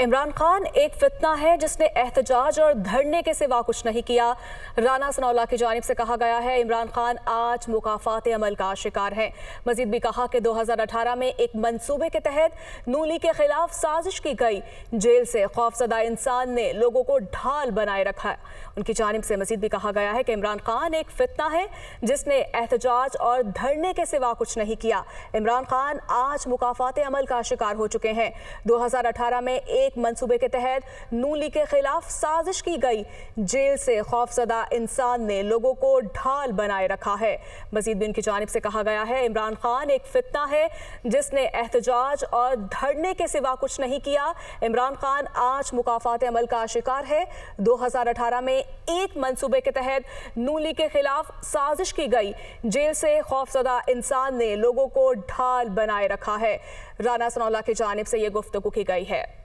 इमरान खान एक फितना है जिसने एहतजाज और धरने के सिवा कुछ नहीं किया राना सनौला की जानब से कहा गया है इमरान खान आज मुकाफात अमल का शिकार है मजीद भी कहा कि 2018 में एक मंसूबे के तहत नूली के खिलाफ साजिश की गई जेल से खौफजदा इंसान ने लोगों को ढाल बनाए रखा उनकी जानब से मजीद भी कहा गया है कि इमरान खान एक फितना है जिसने एहतजाज और धरने के सिवा कुछ नहीं किया इमरान खान आज मुकाफात अमल का शिकार हो चुके हैं दो में एक एक मंसूबे के तहत नूली के खिलाफ साजिश की गई जेल से खौफजदा इंसान ने लोगों को ढाल बनाए रखा है मजीद बिन की जानब से कहा गया है इमरान खान एक फितना है जिसने एहतजाज और धरने के सिवा कुछ नहीं किया इमरान खान आज मुकाफात अमल का शिकार है अठारह में एक मनसूबे के तहत नूली के खिलाफ साजिश की गई जेल से खौफजदा इंसान ने लोगों को ढाल बनाए रखा है राना सनौला की जानब से यह गुफ्तु की गई है